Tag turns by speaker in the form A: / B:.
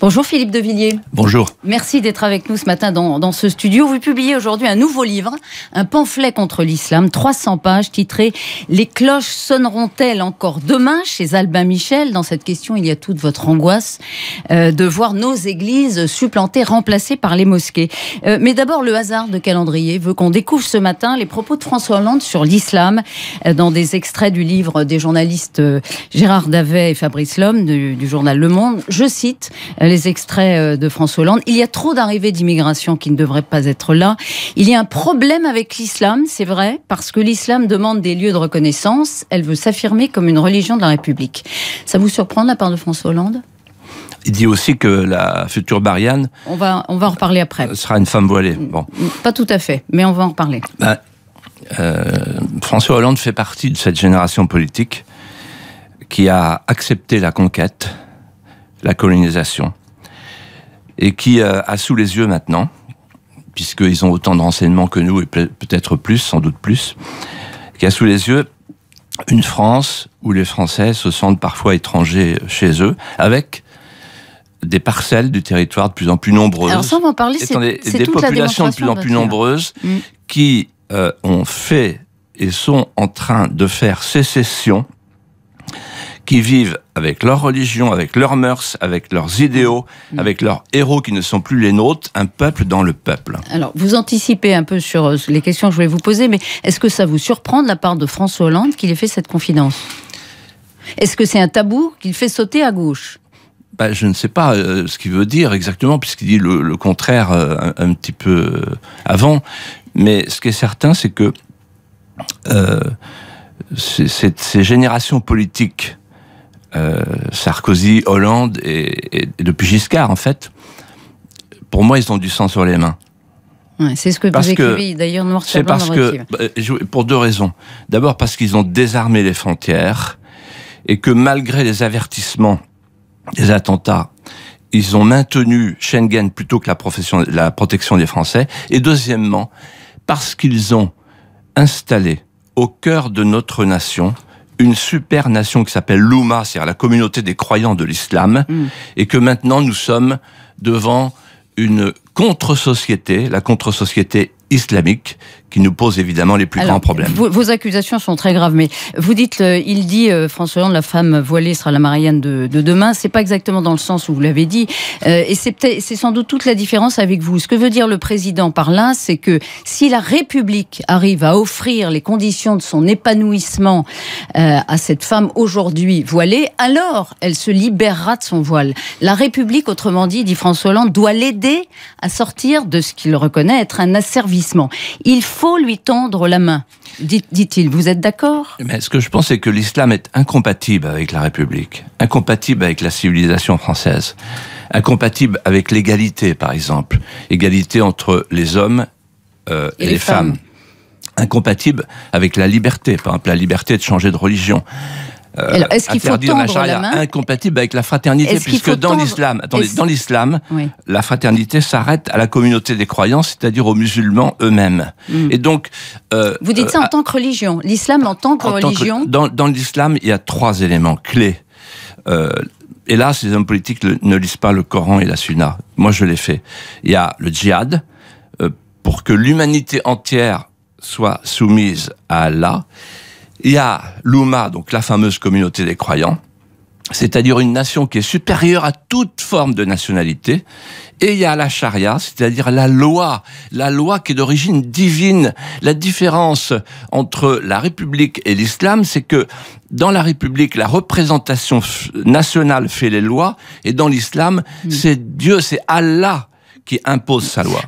A: Bonjour Philippe Devilliers. Bonjour. Merci d'être avec nous ce matin dans, ce studio. Vous publiez aujourd'hui un nouveau livre, un pamphlet contre l'islam, 300 pages, titré Les cloches sonneront-elles encore demain chez Albin Michel Dans cette question, il y a toute votre angoisse euh, de voir nos églises supplantées, remplacées par les mosquées. Euh, mais d'abord, le hasard de calendrier veut qu'on découvre ce matin les propos de François Hollande sur l'islam euh, dans des extraits du livre des journalistes Gérard Davet et Fabrice Lhomme du journal Le Monde. Je cite les extraits euh, de François Hollande. Il y a trop d'arrivées d'immigration qui ne devraient pas être là. Il y a un problème avec l'islam, c'est vrai, parce que l'islam demande des lieux de reconnaissance. Elle veut s'affirmer comme une religion de la République. Ça vous surprend de la part de François Hollande
B: il dit aussi que la future Marianne.
A: On va, on va en reparler après.
B: Sera une femme voilée. Bon.
A: Pas tout à fait, mais on va en reparler.
B: Ben, euh, François Hollande fait partie de cette génération politique qui a accepté la conquête, la colonisation, et qui euh, a sous les yeux maintenant, puisqu'ils ont autant de renseignements que nous, et peut-être plus, sans doute plus, qui a sous les yeux une France où les Français se sentent parfois étrangers chez eux, avec des parcelles du territoire de plus en plus nombreuses. des populations de plus en plus nombreuses mm. qui euh, ont fait et sont en train de faire sécession qui vivent avec leur religion, avec leurs mœurs, avec leurs idéaux, mm. avec leurs héros qui ne sont plus les nôtres, un peuple dans le peuple.
A: Alors, vous anticipez un peu sur euh, les questions que je voulais vous poser, mais est-ce que ça vous surprend de la part de François Hollande qu'il ait fait cette confidence Est-ce que c'est un tabou qu'il fait sauter à gauche
B: bah, je ne sais pas euh, ce qu'il veut dire exactement, puisqu'il dit le, contraire euh, un, petit peu avant. Mais ce qui est certain, c'est que ces générations politiques euh, Sarkozy, Hollande et, depuis Giscard, en fait, pour moi, ils ont du sang sur les mains.
A: c'est ce que parce vous d'ailleurs noir sur blanc parce dans votre
B: que, bah, Pour deux raisons. D'abord parce qu'ils ont désarmé les frontières et que malgré les avertissements des attentats, ils ont maintenu Schengen plutôt que la protection des Français. Et deuxièmement, parce qu'ils ont installé au cœur de notre nation une super nation qui s'appelle l'Ouma, c'est-à-dire la communauté des croyants de l'islam, mm. et que maintenant nous sommes devant une contre-société, la contre-société islamique, qui nous pose évidemment les plus grands problèmes.
A: Vos, accusations sont très graves, mais vous dites, euh, il dit, euh, François Hollande, la femme voilée sera la Marianne de, de demain. C'est pas exactement dans le sens où vous l'avez dit, euh, et c'est sans doute toute la différence avec vous. Ce que veut dire le président par là, c'est que si la République arrive à offrir les conditions de son épanouissement à cette femme aujourd'hui voilée, alors elle se libérera de son voile. La République, autrement dit, dit François Hollande, doit l'aider à sortir de ce qu'il reconnaît être un asservissement. Il faut faut lui tendre la main. Dit-il, vous êtes d'accord
B: Mais eh ce que je pense, c'est que l'islam est incompatible avec la République, incompatible avec la civilisation française, incompatible avec l'égalité, par exemple, égalité entre les hommes euh, et, les, femmes incompatible avec la liberté, par exemple la liberté de changer de religion, euh, est-ce qu'il faut tendre la main incompatible avec la fraternité, puisque dans l'islam, attendez, dans l'islam, la fraternité s'arrête à la communauté des croyants, c'est-à-dire aux musulmans eux-mêmes. Hmm. Et donc, euh, vous dites ça en euh,
A: tant que religion, l'islam en tant que religion.
B: dans, l'islam, il y a trois éléments clés. Euh, et là, ces hommes politiques ne lisent pas le Coran et la Sunna. Moi, je l'ai fait. Il y a le djihad pour que l'humanité entière soit soumise à Allah il y a l'Ouma, donc la fameuse communauté des croyants, c'est-à-dire une nation qui est supérieure à toute forme de nationalité, et il y a la charia, c'est-à-dire la loi, la loi qui est d'origine divine. La différence entre la République et l'islam, c'est que dans la République, la représentation nationale fait les lois, et dans l'islam, mm. c'est Dieu, c'est Allah qui impose sa loi.